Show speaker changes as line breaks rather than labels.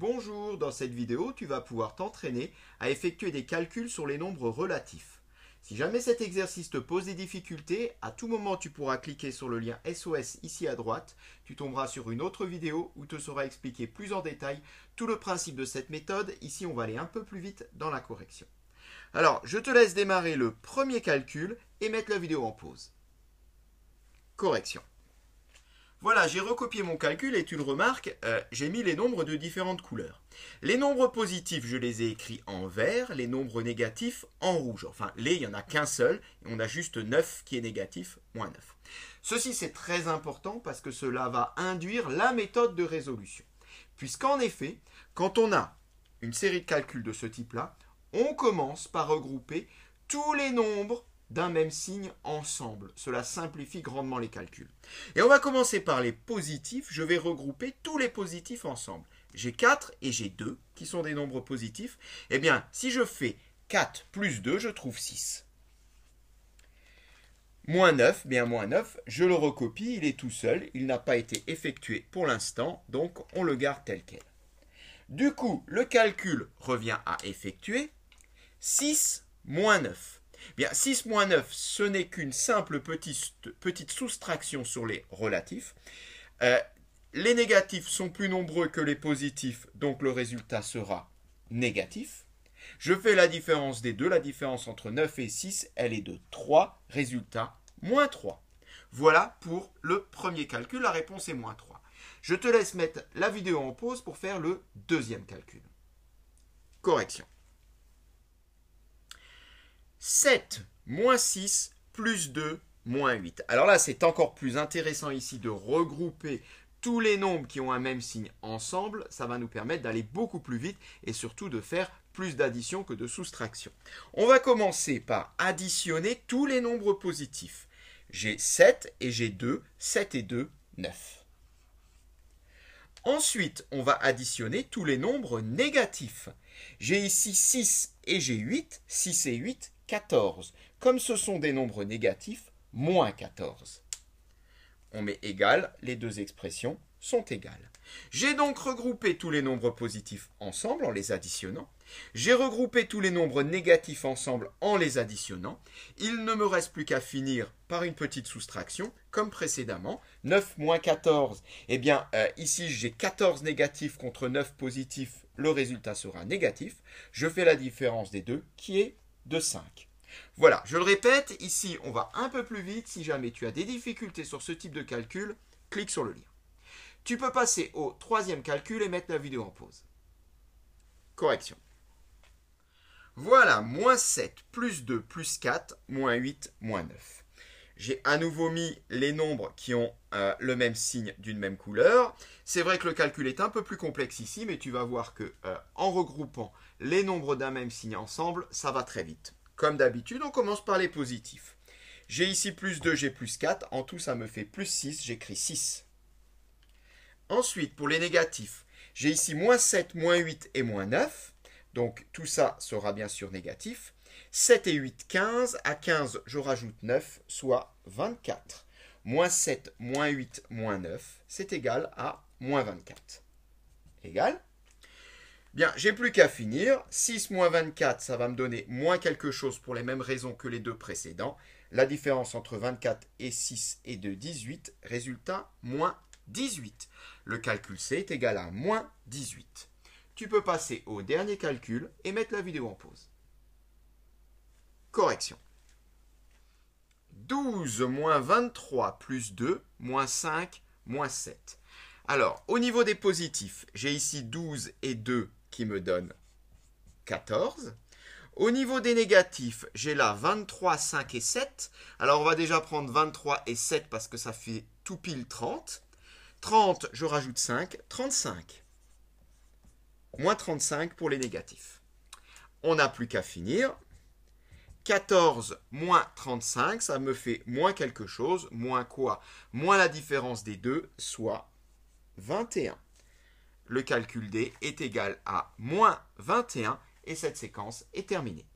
Bonjour, dans cette vidéo, tu vas pouvoir t'entraîner à effectuer des calculs sur les nombres relatifs. Si jamais cet exercice te pose des difficultés, à tout moment tu pourras cliquer sur le lien SOS ici à droite, tu tomberas sur une autre vidéo où te sera expliqué plus en détail tout le principe de cette méthode, ici on va aller un peu plus vite dans la correction. Alors, je te laisse démarrer le premier calcul et mettre la vidéo en pause. Correction. Voilà, j'ai recopié mon calcul et tu le remarques, euh, j'ai mis les nombres de différentes couleurs. Les nombres positifs, je les ai écrits en vert, les nombres négatifs en rouge. Enfin, les, il n'y en a qu'un seul, et on a juste 9 qui est négatif, moins 9. Ceci, c'est très important parce que cela va induire la méthode de résolution. Puisqu'en effet, quand on a une série de calculs de ce type-là, on commence par regrouper tous les nombres d'un même signe ensemble. Cela simplifie grandement les calculs. Et on va commencer par les positifs. Je vais regrouper tous les positifs ensemble. J'ai 4 et j'ai 2 qui sont des nombres positifs. Eh bien, si je fais 4 plus 2, je trouve 6. Moins 9, bien moins 9, je le recopie, il est tout seul, il n'a pas été effectué pour l'instant, donc on le garde tel quel. Du coup, le calcul revient à effectuer. 6 moins 9. 6 moins 9, ce n'est qu'une simple petite, petite, soustraction sur les relatifs. Euh, les négatifs sont plus nombreux que les positifs, donc le résultat sera négatif. Je fais la différence des deux, la différence entre 9 et 6, elle est de 3, résultat moins 3. Voilà pour le premier calcul, la réponse est moins 3. Je te laisse mettre la vidéo en pause pour faire le deuxième calcul. Correction. 7 moins 6 plus 2 moins 8. Alors là, c'est encore plus intéressant ici de regrouper tous les nombres qui ont un même signe ensemble. Ça va nous permettre d'aller beaucoup plus vite et surtout de faire plus d'addition que de soustraction. On va commencer par additionner tous les nombres positifs. J'ai 7 et j'ai 2. 7 et 2, 9. Ensuite, on va additionner tous les nombres négatifs. J'ai ici 6 et j'ai 8. 6 et 8, 14. Comme ce sont des nombres négatifs, moins 14. On met égal, les deux expressions sont égales. J'ai donc regroupé tous les nombres positifs ensemble en les additionnant. J'ai regroupé tous les nombres négatifs ensemble en les additionnant. Il ne me reste plus qu'à finir par une petite soustraction, comme précédemment. 9 moins 14, eh bien euh, ici j'ai 14 négatifs contre 9 positifs, le résultat sera négatif. Je fais la différence des deux qui est de 5. Voilà, je le répète, ici on va un peu plus vite. Si jamais tu as des difficultés sur ce type de calcul, clique sur le lien. Tu peux passer au troisième calcul et mettre la vidéo en pause. Correction. Voilà, moins 7, plus 2, plus 4, moins 8, moins 9. J'ai à nouveau mis les nombres qui ont euh, le même signe d'une même couleur. C'est vrai que le calcul est un peu plus complexe ici, mais tu vas voir qu'en euh, regroupant les nombres d'un même signe ensemble, ça va très vite. Comme d'habitude, on commence par les positifs. J'ai ici plus 2, j'ai plus 4. En tout, ça me fait plus 6, j'écris 6. Ensuite, pour les négatifs, j'ai ici moins 7, moins 8 et moins 9. Donc tout ça sera bien sûr négatif. 7 et 8, 15. À 15, je rajoute 9, soit 24. Moins 7, moins 8, moins 9, c'est égal à moins 24. Égal Bien, j'ai plus qu'à finir. 6 moins 24, ça va me donner moins quelque chose pour les mêmes raisons que les deux précédents. La différence entre 24 et 6 est de 18. Résultat, moins 18. Le calcul C est égal à moins 18 tu peux passer au dernier calcul et mettre la vidéo en pause. Correction. 12 moins 23 plus 2 moins 5 moins 7. Alors, au niveau des positifs, j'ai ici 12 et 2 qui me donnent 14. Au niveau des négatifs, j'ai là 23, 5 et 7. Alors, on va déjà prendre 23 et 7 parce que ça fait tout pile 30. 30, je rajoute 5, 35 moins 35 pour les négatifs. On n'a plus qu'à finir. 14 moins 35, ça me fait moins quelque chose, moins quoi Moins la différence des deux, soit 21. Le calcul D est égal à moins 21 et cette séquence est terminée.